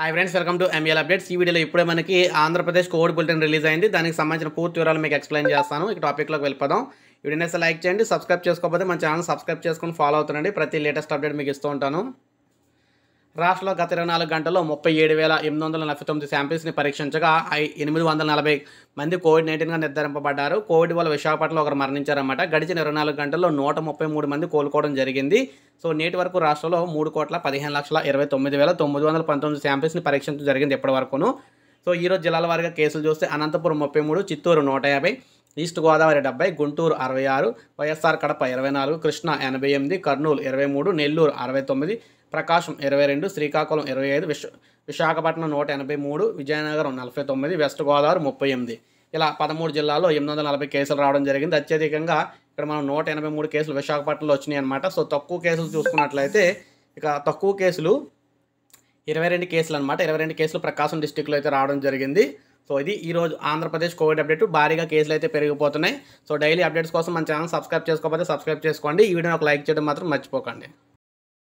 hi friends welcome to ML updates ఈ వీడియోలో ఇప్పుడే మనకి ఆంధ్రప్రదేశ్ కోవిడ్ బులెటిన్ రిలీజ్ అయింది దానికి సంబంధించిన పూర్తి వివరాలు మీకు ఎక్స్ప్లెయిన్ చేస్తాను ఈ టాపిక్లోకి వెళ్ళిపోదాం వీడియోని లైక్ చేయండి సబ్స్క్రైబ్ చేసుకోకపోతే మన ఛానల్ సబ్స్క్రైబ్ చేసుకుని ఫాలో అవుతుండండి ప్రతి లేటెస్ట్ అప్డేట్ మీకు ఇస్తూ ఉంటాను రాష్ట్రంలో గత ఇరవై నాలుగు గంటల్లో ముప్పై ఏడు వేల ఎనిమిది వందల నలభై తొమ్మిది శాంపిల్స్ని పరీక్షించగా ఎనిమిది వందల నలభై మంది కోవిడ్ నైన్టీన్గా నిర్ధారింపబడ్డారు కోవిడ్ వల్ల విశాఖపట్నంలో ఒకరు మరణించారన్నమాట గడిచిన ఇరవై నాలుగు గంటల్లో నూట ముప్పై మూడు మంది కోలుకోవడం జరిగింది సో నేటి వరకు రాష్ట్రంలో మూడు కోట్ల పదిహేను లక్షల ఇరవై తొమ్మిది వేల తొమ్మిది వందల పంతొమ్మిది శాంపిల్స్ని పరీక్షించడం జరిగింది ఇప్పటి వరకును సో ఈరోజు జిల్లాల వారిగా కేసులు చూస్తే అనంతపురం ముప్పై మూడు చిత్తూరు నూట యాభై ఈస్ట్ గోదావరి డెబ్బై గుంటూరు అరవై ఆరు వైఎస్ఆర్ కడప ఇరవై నాలుగు కృష్ణా ఎనభై ఎనిమిది కర్నూలు ఇరవై మూడు నెల్లూరు అరవై తొమ్మిది ప్రకాశం ఇరవై రెండు శ్రీకాకుళం ఇరవై ఐదు విశ్వ విశాఖపట్నం నూట ఎనభై మూడు విజయనగరం నలభై తొమ్మిది వెస్ట్ గోదావరి ముప్పై ఎనిమిది ఇలా పదమూడు జిల్లాల్లో ఎనిమిది వందల నలభై కేసులు రావడం జరిగింది అత్యధికంగా ఇక్కడ మనం నూట ఎనభై మూడు కేసులు విశాఖపట్నంలో వచ్చినాయి అనమాట సో తక్కువ కేసులు చూసుకున్నట్లయితే ఇక తక్కువ కేసులు ఇరవై రెండు కేసులు అనమాట ఇరవై రెండు కేసులు ప్రకాశం డిస్టిక్లో అయితే రావడం జరిగింది సో ఇది ఈరోజు ఆంధ్రప్రదేశ్ కోవిడ్ అప్డేట్ భారీగా కేసులు అయితే పెరిగిపోతున్నాయి సో డైలీ అప్డేట్స్ కోసం మన ఛానల్ సబ్స్క్రైబ్ చేసుకోకపోతే సబ్స్క్రైబ్ చేసుకోండి ఈ వీడియోని ఒక లైక్ చేయడం మాత్రం మర్చిపోకండి